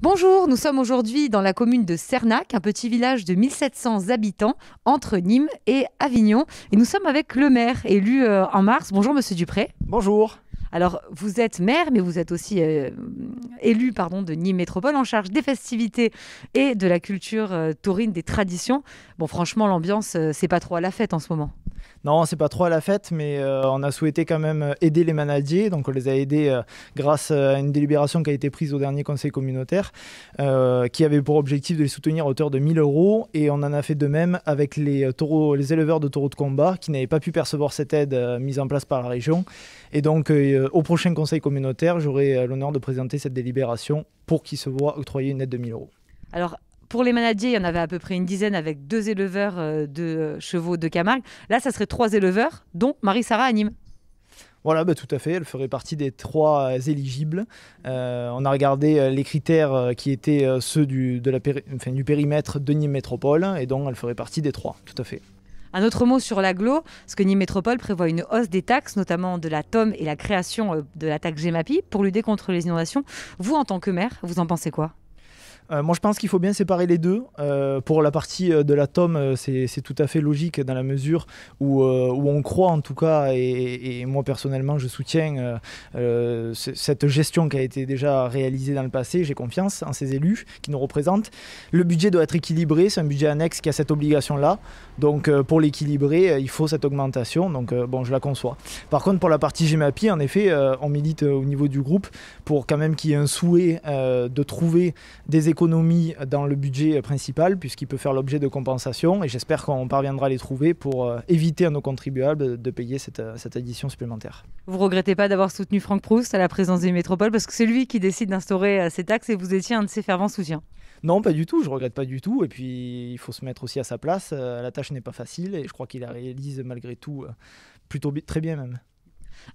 Bonjour, nous sommes aujourd'hui dans la commune de Cernac, un petit village de 1700 habitants entre Nîmes et Avignon. Et nous sommes avec le maire, élu euh, en mars. Bonjour, monsieur Dupré. Bonjour. Alors, vous êtes maire, mais vous êtes aussi euh, élu pardon, de Nîmes Métropole en charge des festivités et de la culture euh, taurine, des traditions. Bon, franchement, l'ambiance, c'est pas trop à la fête en ce moment. Non, c'est pas trop à la fête, mais euh, on a souhaité quand même euh, aider les manadiers. Donc on les a aidés euh, grâce à une délibération qui a été prise au dernier conseil communautaire, qui avait pour objectif de les soutenir à hauteur de 1000 euros. Et on en a fait de même avec les, taureaux, les éleveurs de taureaux de combat qui n'avaient pas pu percevoir cette aide mise en place par la région. Et donc au prochain conseil communautaire, j'aurai l'honneur de présenter cette délibération pour qu'ils se voient octroyer une aide de 1000 euros pour les manadiers, il y en avait à peu près une dizaine avec deux éleveurs euh, de euh, chevaux de Camargue. Là, ça serait trois éleveurs, dont Marie-Sara à Nîmes. Voilà, bah, tout à fait. Elle ferait partie des trois euh, éligibles. on a regardé les critères qui étaient ceux du, du périmètre de Nîmes Métropole, et donc elle ferait partie des trois, tout à fait. Un autre mot sur l'aglo, parce que Nîmes Métropole prévoit une hausse des taxes, notamment de la TOM et la création de la taxe GEMAPI pour lutter contre les inondations. Vous, en tant que maire, vous en pensez quoi euh, moi, je pense qu'il faut bien séparer les deux. Euh, pour la partie euh, de la tome, c'est tout à fait logique dans la mesure où, on croit, en tout cas, et, et moi personnellement, je soutiens cette gestion qui a été déjà réalisée dans le passé. J'ai confiance en ces élus qui nous représentent. Le budget doit être équilibré. C'est un budget annexe qui a cette obligation-là. Donc, pour l'équilibrer, il faut cette augmentation. Donc, bon, je la conçois. Par contre, pour la partie GMAPI, en effet, on milite au niveau du groupe pour quand même qu'il y ait un souhait de trouver des économies économie dans le budget principal, puisqu'il peut faire l'objet de compensations, et j'espère qu'on parviendra à les trouver pour euh, éviter à nos contribuables de payer cette, euh, cette addition supplémentaire. Vous regrettez pas d'avoir soutenu Franck Proust à la présence des métropoles, parce que c'est lui qui décide d'instaurer euh, ces taxes, et vous étiez un de ses fervents soutiens. Non, pas du tout, je regrette pas du tout. Et puis, il faut se mettre aussi à sa place. La tâche n'est pas facile et je crois qu'il la réalise malgré tout plutôt très bien même.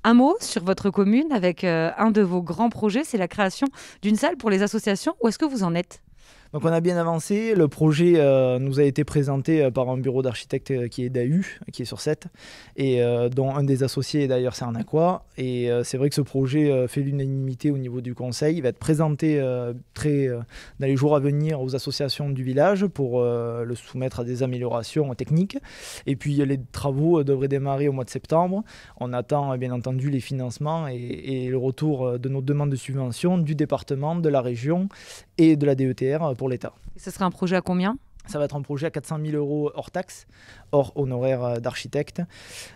Un mot sur votre commune avec euh, un de vos grands projets, c'est la création d'une salle pour les associations. Où est-ce que vous en êtes donc on a bien avancé. Le projet euh, nous a été présenté euh, par un bureau d'architectes euh, qui est DAU, qui est sur 7, et dont un des associés est d'ailleurs aqua, Et c'est vrai que ce projet fait l'unanimité au niveau du conseil. Il va être présenté très, dans les jours à venir aux associations du village pour le soumettre à des améliorations techniques. Et puis les travaux devraient démarrer au mois de septembre. On attend bien entendu les financements et, le retour de nos demandes de subvention du département, de la région et de la DETR l'État. ce sera un projet à combien ça va être un projet à 400 000 euros hors taxes, hors honoraire euh, d'architecte.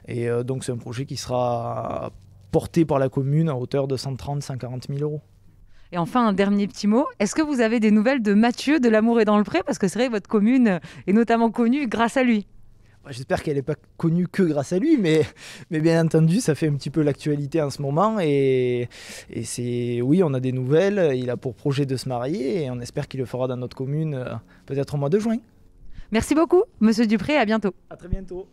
Et euh, donc c'est un projet qui sera porté par la commune à hauteur de 130 140 000 euros. Et enfin, un dernier petit mot. Est-ce que vous avez des nouvelles de Mathieu de L'Amour et dans le Pré Parce que c'est vrai, votre commune est notamment connue grâce à lui. Bah, j'espère qu'elle n'est pas connue que grâce à lui, mais, bien entendu, ça fait un petit peu l'actualité en ce moment. Et, et c'est oui, on a des nouvelles. Il a pour projet de se marier et on espère qu'il le fera dans notre commune, euh, peut-être au mois de juin. Merci beaucoup, monsieur Dupré. À bientôt. À très bientôt.